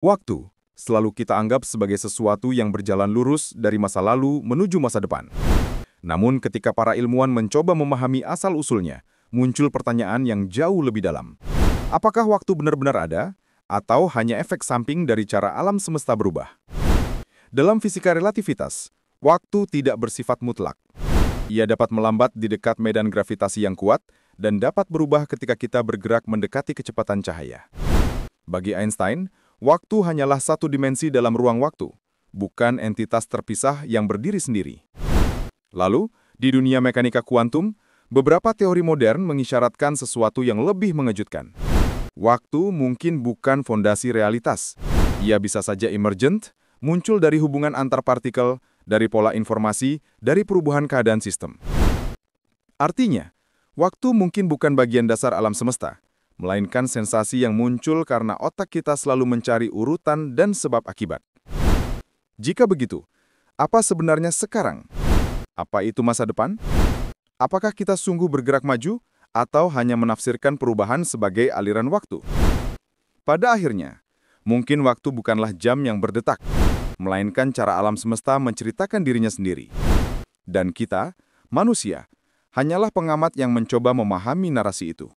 Waktu selalu kita anggap sebagai sesuatu yang berjalan lurus dari masa lalu menuju masa depan. Namun ketika para ilmuwan mencoba memahami asal-usulnya, muncul pertanyaan yang jauh lebih dalam. Apakah waktu benar-benar ada, atau hanya efek samping dari cara alam semesta berubah? Dalam fisika relativitas, waktu tidak bersifat mutlak. Ia dapat melambat di dekat medan gravitasi yang kuat dan dapat berubah ketika kita bergerak mendekati kecepatan cahaya. Bagi Einstein, waktu hanyalah satu dimensi dalam ruang waktu, bukan entitas terpisah yang berdiri sendiri. Lalu, di dunia mekanika kuantum, beberapa teori modern mengisyaratkan sesuatu yang lebih mengejutkan. Waktu mungkin bukan fondasi realitas. Ia bisa saja emergent, muncul dari hubungan antar partikel, dari pola informasi, dari perubahan keadaan sistem. Artinya, waktu mungkin bukan bagian dasar alam semesta, melainkan sensasi yang muncul karena otak kita selalu mencari urutan dan sebab akibat. Jika begitu, apa sebenarnya sekarang? Apa itu masa depan? Apakah kita sungguh bergerak maju atau hanya menafsirkan perubahan sebagai aliran waktu? Pada akhirnya, mungkin waktu bukanlah jam yang berdetak, melainkan cara alam semesta menceritakan dirinya sendiri. Dan kita, manusia, hanyalah pengamat yang mencoba memahami narasi itu.